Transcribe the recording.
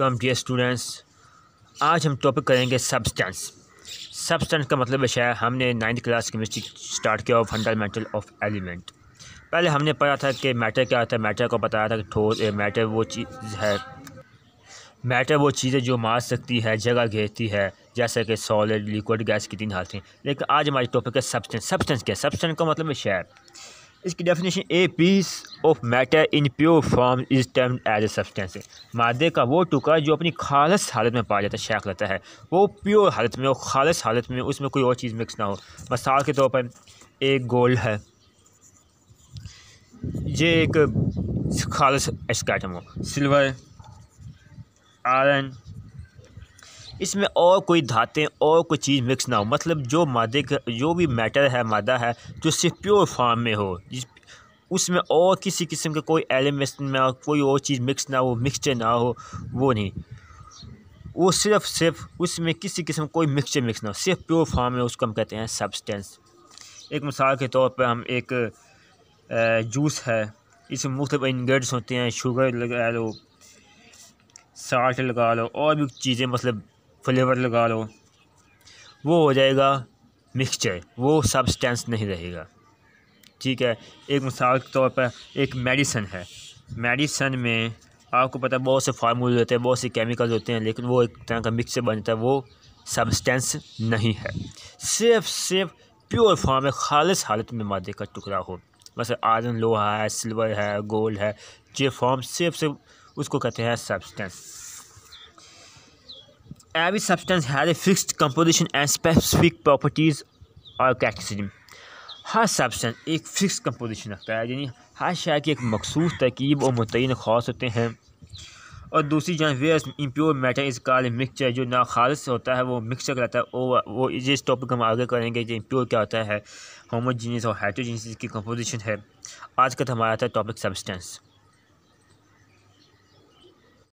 welcome dear students आज हम topic करेंगे सब्सटेंस सब्सटेंस का मतलब विषय है हमने नाइन्थ क्लास केमिस्ट्री स्टार्ट किया फंडामेंटल ऑफ एलिमेंट पहले हमने पढ़ा था कि मैटर क्या होता है मैटर को बताया था कि ठोस मैटर वो चीज़ है मैटर वो चीज़ें जो मार सकती है जगह घेरती है जैसे कि सॉलिड लिक्विड गैस की तीन हालतें लेकिन आज हमारे टॉपिक है सब्सटेंस सब्सटेंस क्या है सब्सटेंस का मतलब विषय है इसकी definition a piece of matter in pure form is termed as a substance मादे का वो टुकड़ा जो अपनी खालस हालत में पाया जाता है शेख रहता है वो प्योर हालत में हो खालस हालत में उसमें कोई और चीज़ मिक्स ना हो मिसाल के तौर पर एक गोल्ड है ये एक खालस इसका आइटम हो सिल्वर आयरन इसमें और कोई धातें और कोई चीज़ मिक्स ना हो मतलब जो मादे का जो भी मैटर है मादा है जो सिर्फ प्योर फार्म में हो जिस उसमें और किसी किस्म का कोई एलिमेंट ना हो कोई और चीज़ मिक्स ना हो मिक्सचर ना हो वो नहीं वो सिर्फ सिर्फ उसमें किसी किस्म कोई मिक्सचर मिक्स ना हो सिर्फ प्योर फार्म में उसको हम कहते हैं सब्सटेंस एक मिसाल के तौर पर हम एक जूस है इसमें मुख्तलिफ इन्ग्रीडियंट्स होते हैं शुगर लगा लो साल्ट लगा लो और भी चीज़ें मतलब फ्लेवर लगा लो वो हो जाएगा मिक्सचर वो सब्सटेंस नहीं रहेगा ठीक है एक मिसाल के तौर पर एक मेडिसन है मेडिसन में आपको पता है बहुत से फार्मूले होते हैं बहुत से केमिकल होते हैं लेकिन वो एक तरह का मिक्सचर बनता है वो सब्सटेंस नहीं है सिर्फ सिर्फ प्योर फॉर्म में खालिश हालत में मादे का टुकड़ा हो बस आयरन लोहा है सिल्वर है गोल्ड है ये फॉर्म सिर्फ सिर्फ उसको कहते हैं substance every substance has a fixed composition and specific properties और characteristics हर सब्सटेंस एक फिक्स कंपोजिशन रखता है यानी हर शाय की एक मखसूस तरकीब और मुतन खास होते हैं और दूसरी जहाँ वेयर इम्प्योर मैटर इस काल मिक्सचर जो ना खालस होता है वो मिक्सचर कहलाता है और वो जिस टॉपिक हम आगे करेंगे कि इम्प्योर क्या होता है होमोजीनियस और हाइड्रोजीनियस की कंपोजिशन है आज का तो हमारा था टॉपिक सब्सटेंस